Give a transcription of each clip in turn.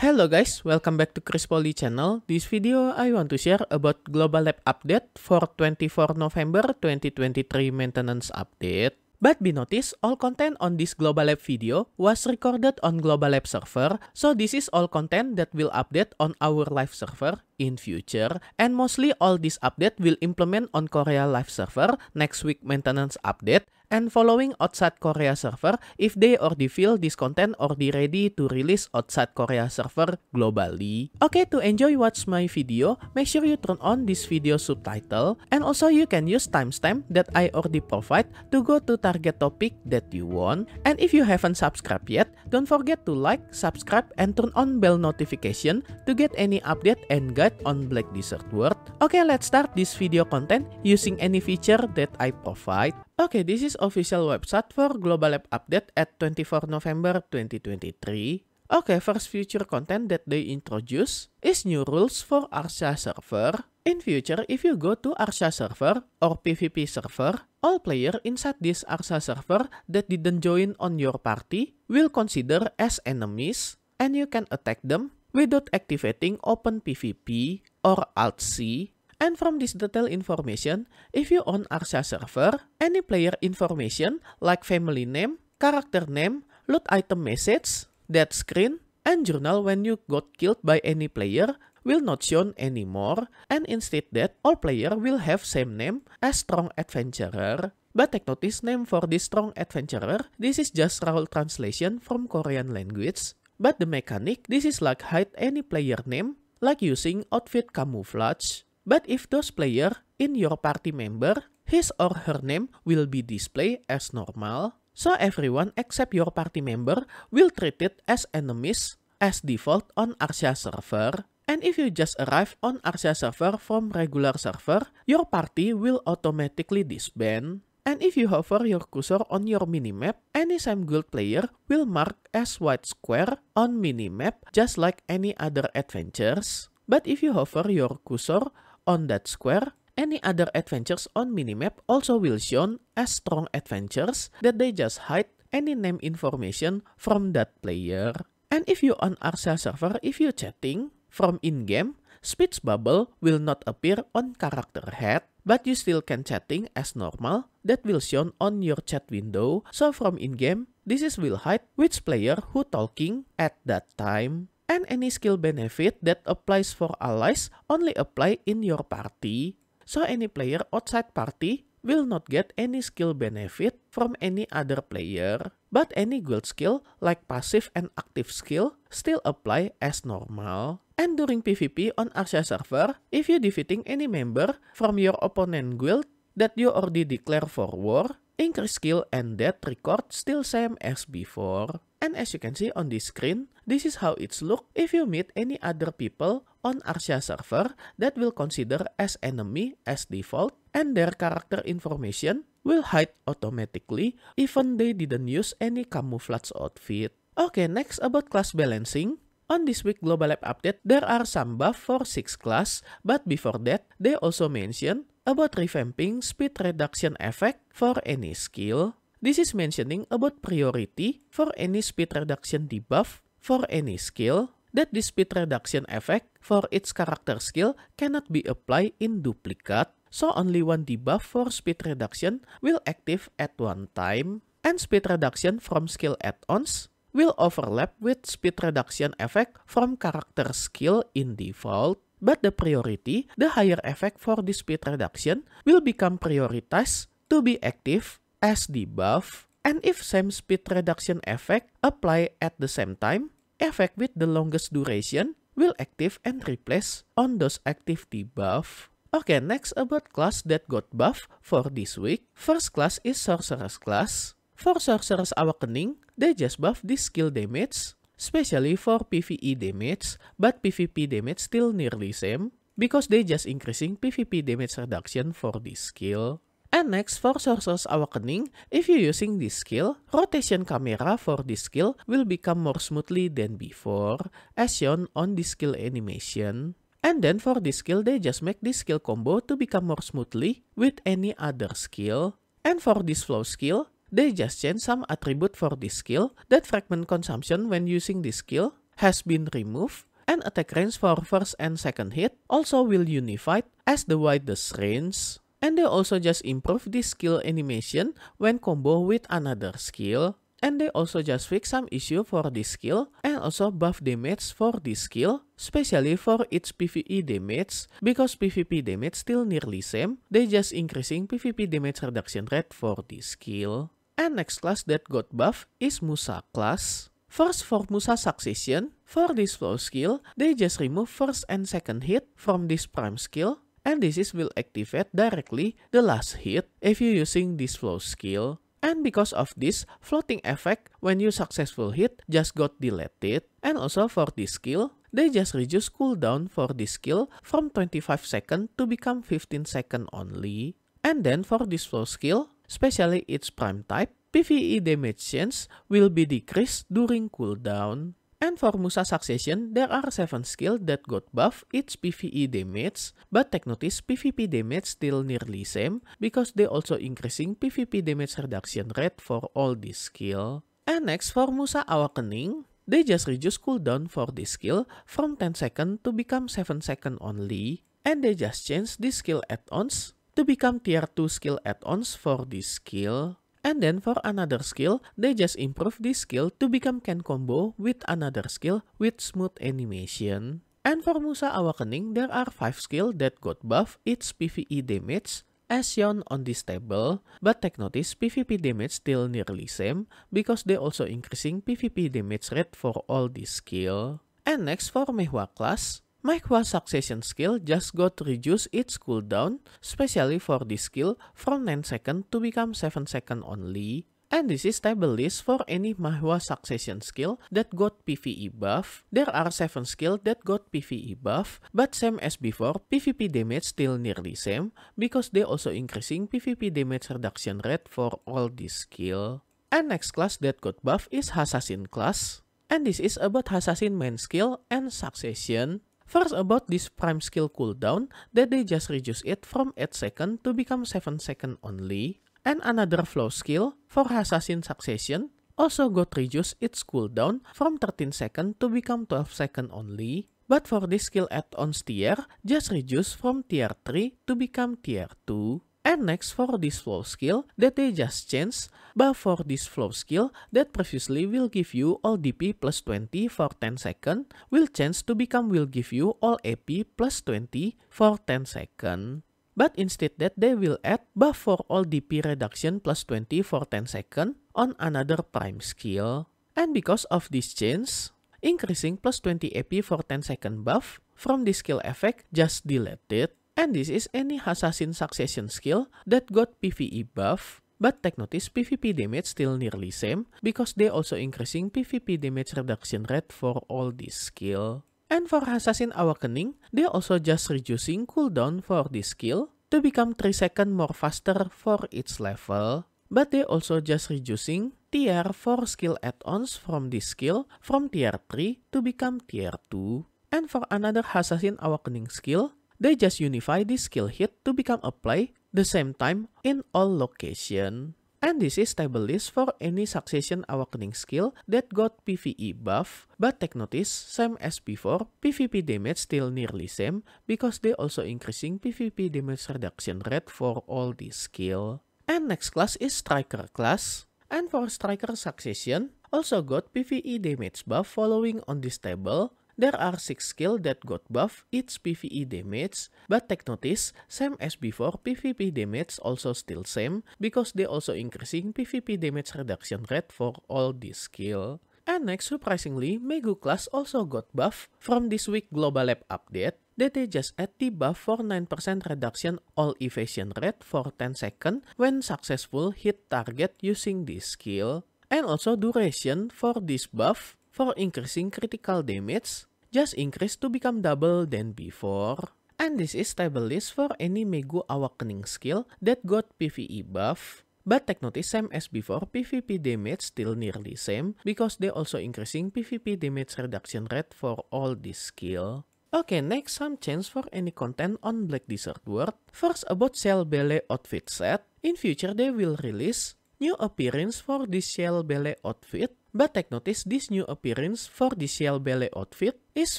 Hello guys, welcome back to Chris Poly channel. This video I want to share about Global Lab update for 24 November 2023 maintenance update. But be noticed, all content on this Global Lab video was recorded on Global Lab server, so this is all content that will update on our live server in future and mostly all this update will implement on Korea live server next week maintenance update and following outside Korea server if they already feel this content already ready to release outside Korea server globally. Okay, to enjoy watch my video, make sure you turn on this video subtitle and also you can use timestamp that I already provide to go to target topic that you want. And if you haven't subscribed yet, don't forget to like, subscribe, and turn on bell notification to get any update and guide on Black Desert World. Okay, let's start this video content using any feature that I provide. Okay, this is official website for Global Lab update at 24 November 2023. Okay, first future content that they introduce is new rules for Arsha server. In future, if you go to Arsha server or PvP server, all player inside this Arsha server that didn't join on your party will consider as enemies and you can attack them without activating OpenPVP or Alt-C. And from this detailed information, if you own Arsia server, any player information like family name, character name, loot item message, death screen, and journal when you got killed by any player will not shown anymore and instead that all player will have same name as strong adventurer but take notice name for this strong adventurer this is just raw translation from korean language But the mechanic, this is like hide any player name, like using outfit camouflage. But if those player in your party member, his or her name will be displayed as normal. So everyone except your party member will treat it as enemies as default on Arsia server. And if you just arrive on Arsia server from regular server, your party will automatically disband. And if you hover your cursor on your minimap, any Sam Guild player will mark as white square on minimap just like any other adventures. But if you hover your cursor on that square, any other adventures on minimap also will shown as strong adventures that they just hide any name information from that player. And if you on RSL server, if you chatting from in-game, speech bubble will not appear on character head but you still can chatting as normal that will shown on your chat window. So from in-game, this is will hide which player who talking at that time. And any skill benefit that applies for allies only apply in your party. So any player outside party will not get any skill benefit from any other player. But any guild skill like passive and active skill still apply as normal. and during PvP on Arsia server, if you defeating any member from your opponent guild that you already declare for war, increase skill and death record still same as before. And as you can see on this screen, this is how it's look if you meet any other people on Arsia server that will consider as enemy as default and their character information will hide automatically even they didn't use any camouflage outfit. Okay, next about class balancing. On this week Global Lab update, there are some buff for 6 class, but before that, they also mention about revamping speed reduction effect for any skill. This is mentioning about priority for any speed reduction debuff for any skill, that the speed reduction effect for its character skill cannot be applied in duplicate, so only one debuff for speed reduction will active at one time, and speed reduction from skill add-ons will overlap with speed reduction effect from character skill in default, but the priority, the higher effect for the speed reduction, will become prioritized to be active as debuff, and if same speed reduction effect apply at the same time, effect with the longest duration will active and replace on those active debuff. Okay, next about class that got buff for this week. First class is Sorcerer's class. For Sorcerer's Awakening, they just buff this skill damage, especially for PvE damage, but PvP damage still nearly same, because they just increasing PvP damage reduction for this skill. And next, for Sorcerer's Awakening, if you're using this skill, rotation camera for this skill will become more smoothly than before, as shown on this skill animation. And then for this skill, they just make this skill combo to become more smoothly with any other skill. And for this flow skill, they just change some attribute for this skill, that fragment consumption when using this skill has been removed, and attack range for first and second hit also will unified as the widest range. And they also just improve this skill animation when combo with another skill. And they also just fix some issue for this skill and also buff damage for this skill, especially for its PvE damage, because PvP damage still nearly same, they just increasing PvP damage reduction rate for this skill. And next class that got buff is Musa class. First for Musa Succession, for this flow skill, they just remove first and second hit from this prime skill, and this is will activate directly the last hit if you're using this flow skill. And because of this, floating effect when you successful hit just got deleted. And also for this skill, they just reduce cooldown for this skill from 25 second to become 15 second only. And then for this flow skill, especially its prime type, PvE damage chance will be decreased during cooldown. And for Musa Succession, there are 7 skills that got buff its PvE damage, but take notice PvP damage still nearly same because they also increasing PvP damage reduction rate for all this skill. And next for Musa Awakening, they just reduce cooldown for this skill from 10 second to become 7 second only, and they just change this skill add-ons to become tier 2 skill add-ons for this skill. And then for another skill, they just improve this skill to become can combo with another skill with smooth animation. And for Musa Awakening, there are 5 skill that got buff its PvE damage as shown on this table, but take notice PvP damage still nearly same because they also increasing PvP damage rate for all this skill. And next for Mehua class, Make succession skill just got reduce its cooldown, specially for this skill, from 9 second to become 7 second only. And this is table list for any mahua succession skill that got PvE buff. There are 7 skill that got PvE buff, but same as before, PvP damage still nearly same, because they also increasing PvP damage reduction rate for all this skill. And next class that got buff is Assassin class. And this is about Assassin main skill and succession. First about this prime skill cooldown, that they just reduce it from 8 second to become 7 second only, and another flow skill for Assassin Succession also got reduce its cooldown from 13 second to become 12 second only, but for this skill add-ons tier, just reduce from tier 3 to become tier 2. And next for this flow skill that they just changed, but for this flow skill that previously will give you all DP plus 20 for 10 second will change to become will give you all AP plus 20 for 10 second. But instead that they will add buff for all DP reduction plus 20 for 10 second on another prime skill. And because of this change, increasing plus 20 AP for 10 second buff from this skill effect just deleted. And this is any Assassin Succession skill that got PvE buff, but take notice PvP damage still nearly same because they also increasing PvP damage reduction rate for all this skill. And for Assassin Awakening, they also just reducing cooldown for this skill to become 3 second more faster for each level. But they also just reducing tier 4 skill add-ons from this skill from tier 3 to become tier 2. And for another Assassin Awakening skill, they just unify this skill hit to become a play the same time in all location. And this is table list for any succession awakening skill that got PvE buff, but take notice, same as before, PvP damage still nearly same because they also increasing PvP damage reduction rate for all this skill. And next class is Striker class. And for Striker succession, also got PvE damage buff following on this table, there are 6 skills that got buff each PvE damage, but take notice, same as before, PvP damage also still same, because they also increasing PvP damage reduction rate for all these skill. And next, surprisingly, Megu class also got buff from this week Global Lab update that they just add the buff for 9% reduction all evasion rate for 10 seconds when successful hit target using this skill. And also duration for this buff for increasing critical damage, just increase to become double than before. And this is table list for any Megu Awakening skill that got PvE buff. But take notice same as before, PvP damage still nearly same because they also increasing PvP damage reduction rate for all this skill. Okay, next some change for any content on Black Desert World. First about Shell Belle outfit set. In future they will release new appearance for this Shell Belle outfit but take notice this new appearance for the shell outfit is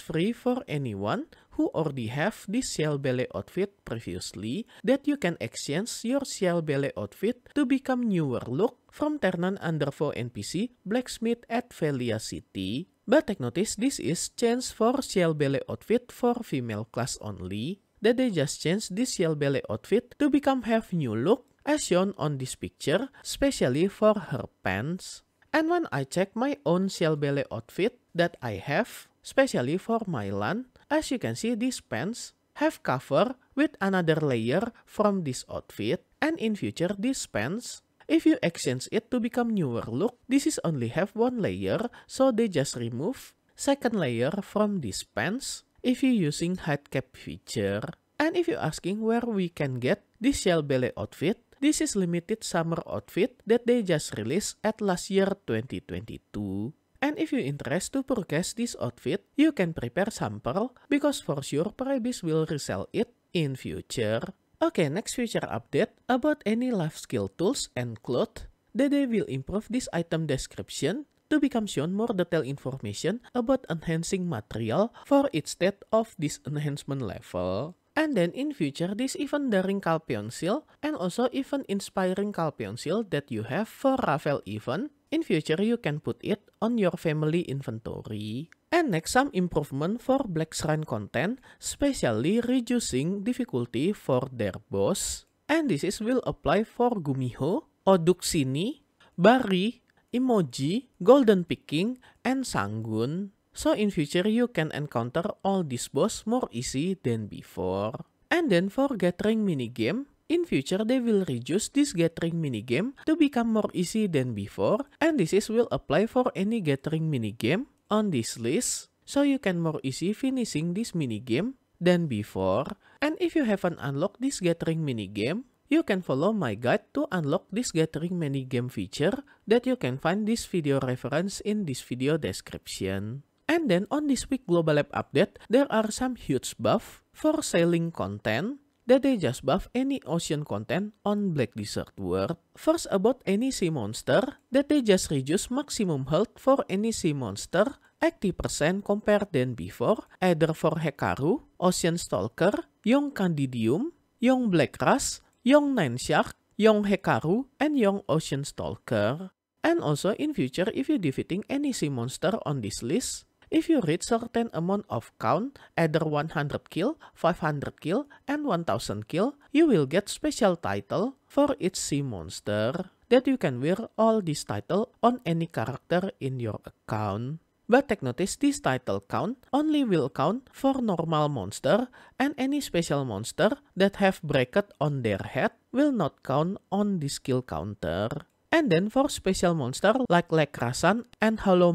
free for anyone who already have the shell outfit previously that you can exchange your shell outfit to become newer look from Ternan Underfo NPC Blacksmith at Velia City. But take notice this is change for shell outfit for female class only that they just change this shell outfit to become have new look as shown on this picture, especially for her pants. And when I check my own shellbelly outfit that I have, especially for my LAN, as you can see these pants have cover with another layer from this outfit and in future these pants if you exchange it to become newer look this is only have one layer so they just remove second layer from these pants if you using head cap feature and if you asking where we can get this shellbelly outfit this is limited summer outfit that they just released at last year 2022. And if you're interested to purchase this outfit, you can prepare sample because for sure Prebis will resell it in future. Okay, next future update about any life skill tools and cloth that they will improve this item description to become shown more detailed information about enhancing material for its state of this enhancement level. And then in future, this even the ring Calpion seal and also even inspiring Calpion seal that you have for Ravel even. In future, you can put it on your family inventory. And next, some improvement for Black Shrine content, especially reducing difficulty for their boss. And this is will apply for Gumiho, Oduksini, Bari, Emoji, Golden Picking, and Sangun. So in future you can encounter all these boss more easy than before. And then for gathering minigame, in future they will reduce this gathering minigame to become more easy than before and this is will apply for any gathering minigame on this list so you can more easy finishing this minigame than before. And if you haven't unlocked this gathering minigame, you can follow my guide to unlock this gathering minigame feature that you can find this video reference in this video description. And then on this week Global Lab update, there are some huge buff for sailing content that they just buff any ocean content on Black Desert World. First about any sea monster, that they just reduce maximum health for any sea monster 80% compared than before, either for Hekaru, Ocean Stalker, Young Candidium, Young Black Rust, Young Nine Shark, Young Hekaru, and Young Ocean Stalker. And also in future if you defeating any sea monster on this list, If you reach certain amount of count, either 100 kill, 500 kill, and 1000 kill, you will get special title for each sea monster that you can wear all this title on any character in your account. But take notice this title count only will count for normal monster and any special monster that have bracket on their head will not count on this skill counter. And then for special monster like Lekrasan and Hollow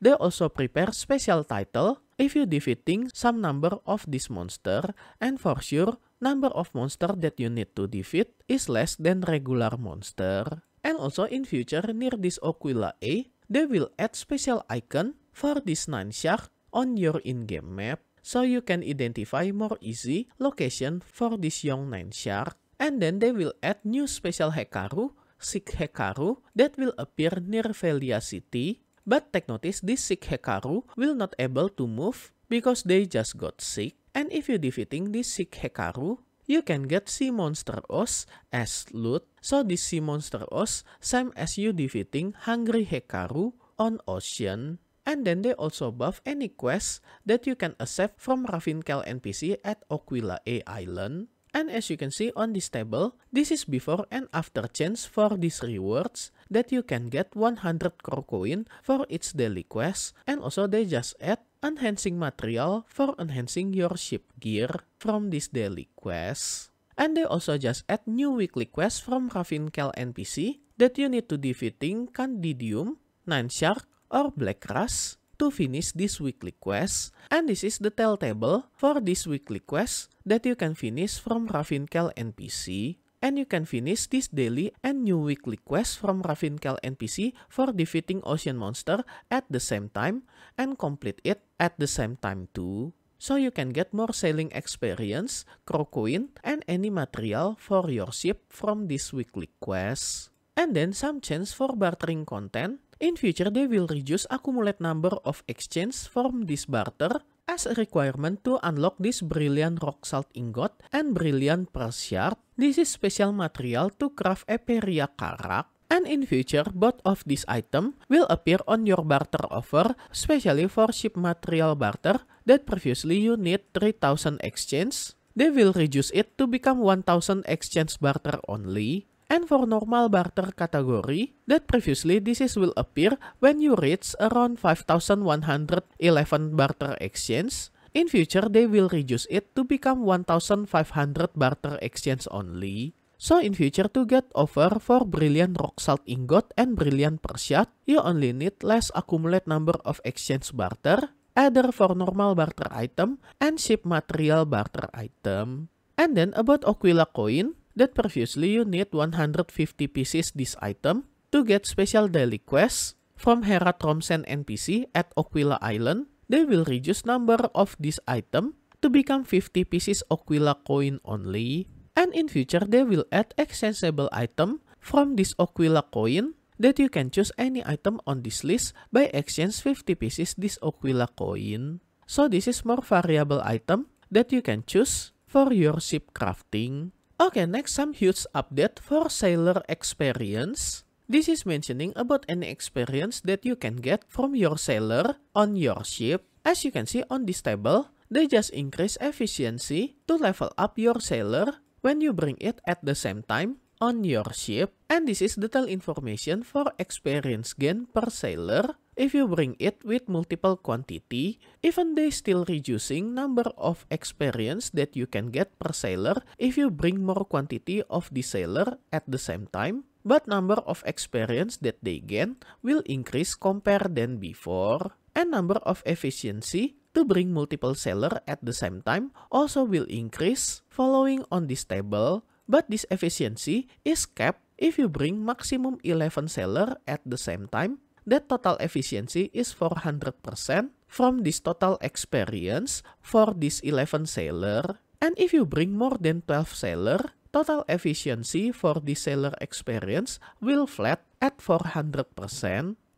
they also prepare special title if you defeating some number of this monster and for sure number of monster that you need to defeat is less than regular monster. And also in future near this Aquila A, they will add special icon for this nine shark on your in-game map so you can identify more easy location for this young nine shark. And then they will add new special Hekaru, Sick Hekaru, that will appear near Velia City but take notice this sick Hekaru will not able to move because they just got sick. And if you defeating this sick Hekaru, you can get Sea Monster os as loot. So this Sea Monster os same as you defeating Hungry Hekaru on Ocean. And then they also buff any quest that you can accept from Ravinkel NPC at Aquila A Island. And as you can see on this table, this is before and after change for these rewards that you can get 100 crore coin for each daily quest and also they just add enhancing material for enhancing your ship gear from this daily quest. And they also just add new weekly quest from Ravin Kel NPC that you need to defeating Candidium, Nine Shark, or Black Rust to finish this weekly quest, and this is the tell table for this weekly quest that you can finish from Ravinkel NPC, and you can finish this daily and new weekly quest from Ravinkel NPC for defeating Ocean Monster at the same time, and complete it at the same time too. So you can get more sailing experience, crow coin, and any material for your ship from this weekly quest. And then some chance for bartering content In future, they will reduce accumulate number of exchange from this barter as a requirement to unlock this brilliant rock salt ingot and brilliant pearl shard. This is special material to craft Eperia karak and in future both of these item will appear on your barter offer especially for ship material barter that previously you need 3000 exchange they will reduce it to become 1000 exchange barter only and for normal barter category that previously this is will appear when you reach around 5111 barter exchange. In future, they will reduce it to become 1500 barter exchange only. So in future to get offer for brilliant rock salt ingot and brilliant persiat, you only need less accumulate number of exchange barter, either for normal barter item and ship material barter item. And then about Aquila coin, that previously you need 150 pieces this item to get special daily quests from Hera Tromsen NPC at Aquila Island. They will reduce number of this item to become 50 pieces Aquila coin only. And in future, they will add exchangeable item from this Aquila coin that you can choose any item on this list by exchange 50 pieces this Aquila coin. So this is more variable item that you can choose for your ship crafting. Okay, next some huge update for Sailor Experience. This is mentioning about any experience that you can get from your sailor on your ship. As you can see on this table, they just increase efficiency to level up your sailor when you bring it at the same time on your ship. And this is detailed information for experience gain per sailor if you bring it with multiple quantity, even they still reducing number of experience that you can get per seller. if you bring more quantity of the seller at the same time but number of experience that they gain will increase compared than before, and number of efficiency to bring multiple seller at the same time also will increase following on this table, but this efficiency is capped if you bring maximum 11 seller at the same time that total efficiency is 400% from this total experience for this 11 sailor. And if you bring more than 12 sailor, total efficiency for this sailor experience will flat at 400%.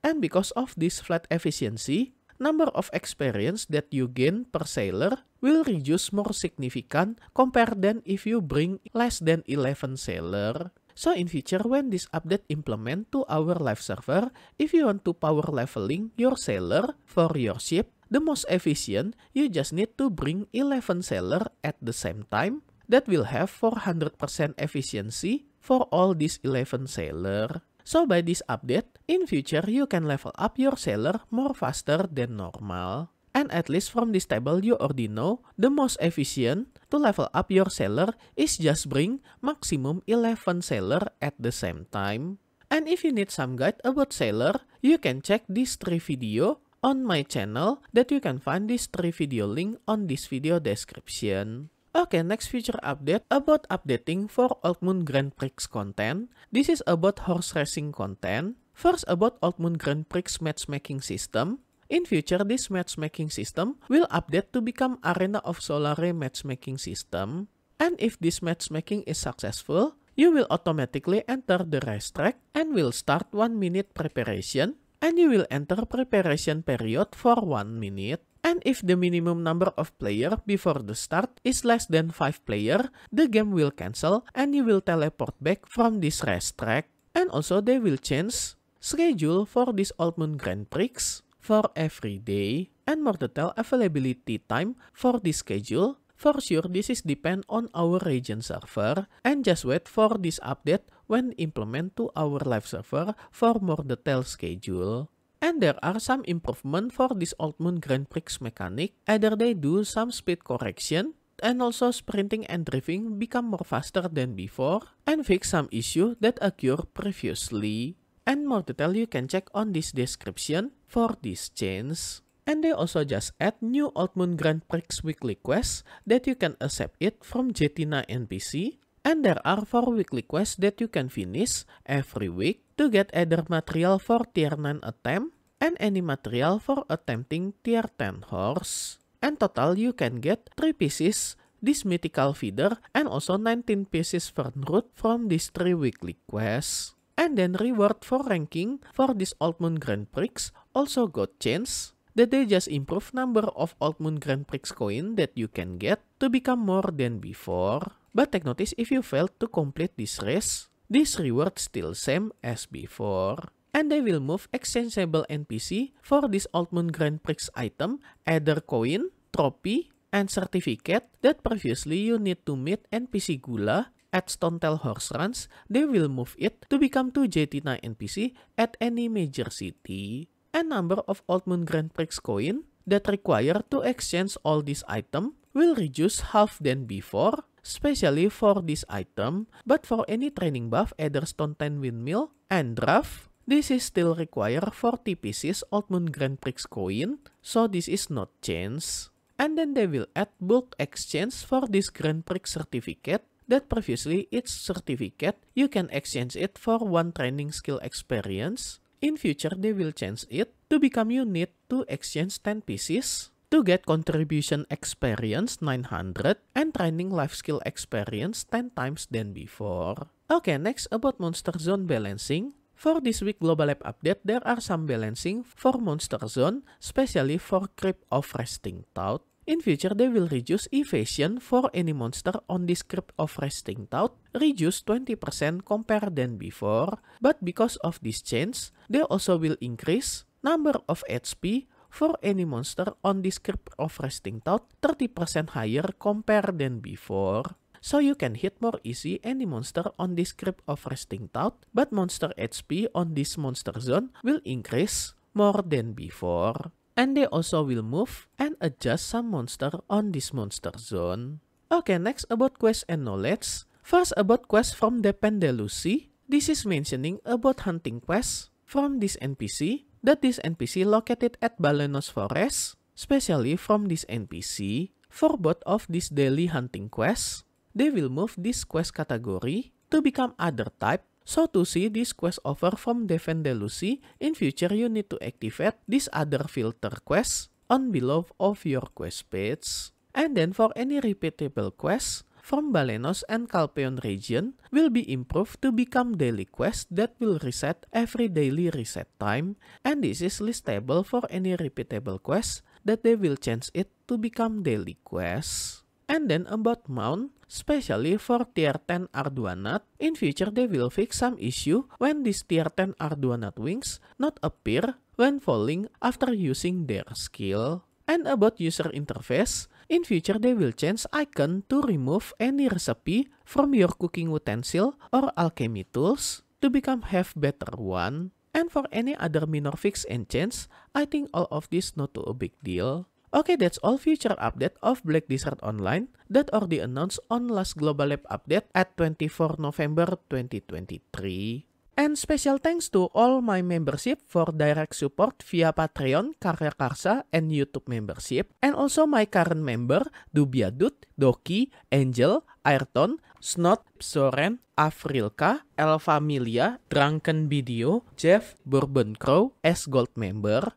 And because of this flat efficiency, number of experience that you gain per sailor will reduce more significant compared than if you bring less than 11 sailor. So in future, when this update implement to our live server, if you want to power leveling your sailor for your ship, the most efficient, you just need to bring 11 sailor at the same time. That will have 400% efficiency for all these 11 sailor. So by this update, in future you can level up your sailor more faster than normal. And at least from this table you already know the most efficient to level up your seller is just bring maximum 11 seller at the same time. And if you need some guide about seller, you can check this 3 video on my channel that you can find this 3 video link on this video description. Okay, next feature update about updating for Old Moon Grand Prix content. This is about horse racing content. First about Old Moon Grand Prix matchmaking system. In future, this matchmaking system will update to become Arena of Solare matchmaking system. And if this matchmaking is successful, you will automatically enter the racetrack and will start 1 minute preparation and you will enter preparation period for 1 minute. And if the minimum number of player before the start is less than 5 player, the game will cancel and you will teleport back from this racetrack. And also they will change schedule for this Old Moon Grand Prix for every day and more detailed availability time for this schedule. For sure, this is depend on our region server and just wait for this update when implement to our live server for more detailed schedule. And there are some improvement for this Old Moon Grand Prix mechanic, either they do some speed correction and also sprinting and driving become more faster than before and fix some issue that occurred previously. And more detail you can check on this description for this change. And they also just add new Old Moon Grand Prix weekly quests that you can accept it from Jetina NPC. And there are 4 weekly quests that you can finish every week to get either material for tier 9 attempt and any material for attempting tier 10 horse. And total you can get 3 pieces this mythical feeder and also 19 pieces fern root from these 3 weekly quests. and then reward for ranking for this Moon Grand Prix also got chance that they just improve number of Moon Grand Prix coin that you can get to become more than before. But take notice if you fail to complete this race, this reward still same as before. And they will move exchangeable NPC for this Moon Grand Prix item, either coin, trophy, and certificate that previously you need to meet NPC Gula at Stontel Horse Runs, they will move it to become 2 JT9 NPC at any major city. A number of Old Moon Grand Prix coin that require to exchange all these item will reduce half than before, especially for this item, but for any training buff either Stone 10 Windmill and Draft, this is still require 40 pieces Old Moon Grand Prix coin, so this is not changed. And then they will add bulk exchange for this Grand Prix certificate that previously its certificate, you can exchange it for one training skill experience. In future, they will change it to become you need to exchange 10 pieces to get contribution experience 900 and training life skill experience 10 times than before. Okay, next about monster zone balancing. For this week Global Lab update, there are some balancing for Monster Zone, especially for Crypt of Resting Thought. In future, they will reduce evasion for any monster on the script of Resting thought, reduce 20% compared than before, but because of this change, they also will increase number of HP for any monster on the script of Resting thought 30% higher compared than before. So you can hit more easy any monster on the script of Resting thought, but monster HP on this monster zone will increase more than before. And they also will move and adjust some monster on this monster zone. Okay, next about quest and knowledge. First about quest from Dependelucy. This is mentioning about hunting quests from this NPC that this NPC located at Balenos Forest, especially from this NPC. For both of these daily hunting quests, they will move this quest category to become other type so to see this quest over from Deven Delucy, in future you need to activate this other filter quest on below of your quest page. And then for any repeatable quest, from Balenos and Calpeon region will be improved to become daily quest that will reset every daily reset time and this is listable for any repeatable quest that they will change it to become daily quest. and then about mount, especially for tier 10 Arduino, In future they will fix some issue when these tier 10 Arduino wings not appear when falling after using their skill. And about user interface, in future they will change icon to remove any recipe from your cooking utensil or alchemy tools to become have better one. And for any other minor fix and change, I think all of this not too a big deal. Okay, that's all future update of Black Desert Online that already announced on last Global Lab update at 24 November 2023. And special thanks to all my membership for direct support via Patreon, Karya Karsa, and YouTube membership. And also my current member, Dubia Dubiadut, Doki, Angel, Ayrton, Snot, Soren, Afrilka, El Familia, Drunken Video, Jeff, Bourbon Crow, S Gold Member,